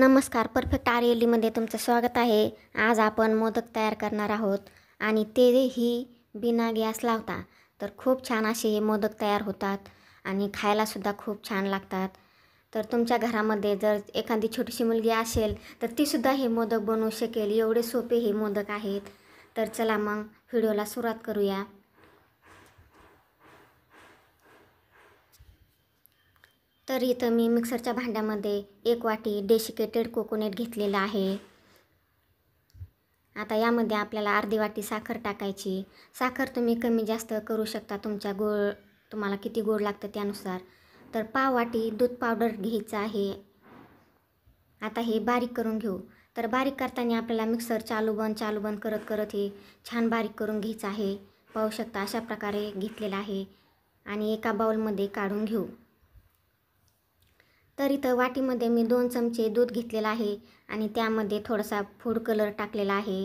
नमस्कार perfect आर्यलीमध्ये e तुमचं स्वागत आहे आज आपण मोदक तयार करणार आहोत आणि ते ही बिना गॅस लावता तर खूप छान असे हे मोदक तयार होतात आणि खायलासुद्धा खूप छान लागतात तर तुमच्या घरामध्ये जर एखादी छोटीशी मुलगी असेल तर तीसुद्धा हे मोदक बनवू शकेल एवढे सोपे हे मोदक आहेत तर चला मग व्हिडिओला सुरुवात करूया तर इथं मी मिक्सरच्या भांड्यामध्ये एक वाटी डेशिकेटेड कोकोनट घेतलेलं आहे आता यामध्ये आपल्याला अर्धी वाटी साखर टाकायची साखर तुम्ही कमी जास्त करू शकता तुमच्या गोळ तुम्हाला किती गोड लागतं त्यानुसार तर पाव वाटी दूध पावडर घ्यायचं आहे आता हे बारीक करून घेऊ तर बारीक करताना आपल्याला मिक्सर चालू बंद चालू बंद करत करत हे छान बारीक करून घ्यायचं आहे पाहू शकता अशा प्रकारे घेतलेलं आहे आणि एका बाऊलमध्ये काढून घेऊ तर इथं वाटीमध्ये मी दोन चमचे दूध घेतलेलं आहे आणि त्यामध्ये थोडासा फूड कलर टाकलेला आहे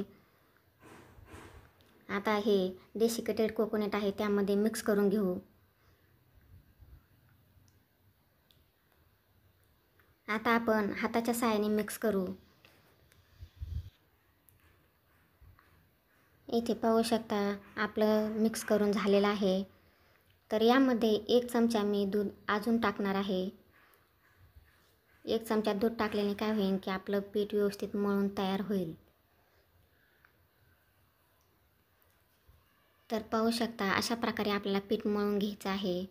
आता हे कटेड कोकोनट आहे त्यामध्ये मिक्स करून घेऊ आता आपण हाताच्या सहाय्याने मिक्स करू इथे पाहू शकता आपलं मिक्स करून झालेलं आहे तर यामध्ये एक चमचा मी दूध अजून टाकणार आहे एक चमचा दूध टाकल्याने काय होईल की आपलं पीठ व्यवस्थित मळून तयार होईल तर पाहू शकता अशा प्रकारे आपल्याला पीठ मळून घ्यायचं आहे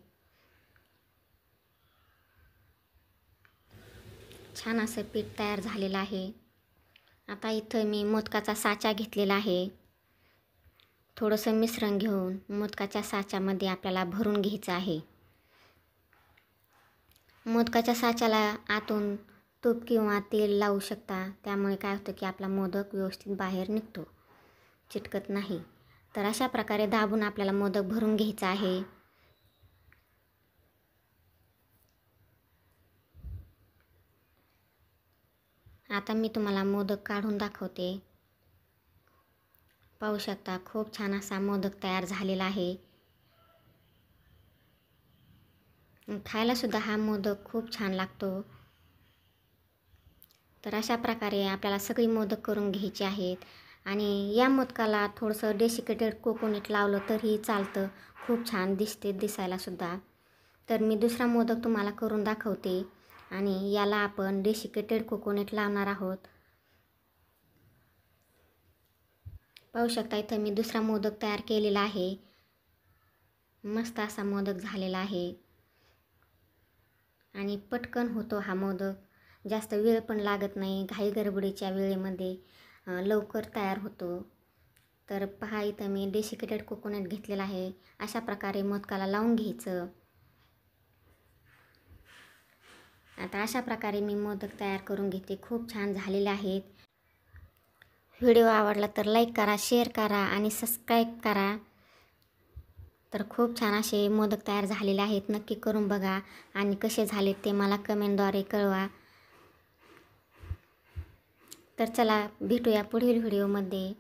छान असं पीठ तयार झालेलं आहे आता इथं मी मोदकाचा साचा घेतलेला आहे थोडंसं मिश्रण घेऊन मोदकाच्या साच्यामध्ये आपल्याला भरून घ्यायचं आहे मोदकाच्या साच्याला आतून तूप किंवा तेल लावू शकता त्यामुळे काय होतं की आपला मोदक व्यवस्थित बाहेर निघतो चिटकत नाही तर अशा प्रकारे दाबून आपल्याला मोदक भरून घ्यायचा आहे आता मी तुम्हाला मोदक काढून दाखवते पाहू शकता खूप छान असा मोदक तयार झालेला आहे खायलासुद्धा हा मोदक खूप छान लागतो तर अशा प्रकारे आपल्याला सगळी मोदक करून घ्यायची आहेत आणि या मोदकाला थोडंसं डेसिकेटेड कोकोनट लावलं तरीही चालतं खूप छान दिसते दिसायलासुद्धा तर मी दुसरा मोदक तुम्हाला करून दाखवते आणि याला आपण डेसिकेटेड कोकोनट लावणार आहोत पाहू शकता इथं मी दुसरा मोदक तयार केलेला आहे मस्त असा मोदक झालेला आहे आणि पटकन होतो हा मोदक जास्त वेळ पण लागत नाही घाई गरबडीच्या वेळेमध्ये लवकर तयार होतो तर पहा इथं मी डेसिकेटेड कोकोनट घेतलेला आहे अशा प्रकारे मोदकाला लावून घ्यायचं आता अशा प्रकारे मी मोदक तयार करून घेते खूप छान झालेले आहेत व्हिडिओ आवडला तर लाईक करा शेअर करा आणि सबस्क्राईब करा तर खूप छान असे मोदक तयार झालेले आहेत नक्की करून बघा आणि कसे झालेत ते मला कमेंटद्वारे कळवा तर चला भेटूया पुढील व्हिडिओमध्ये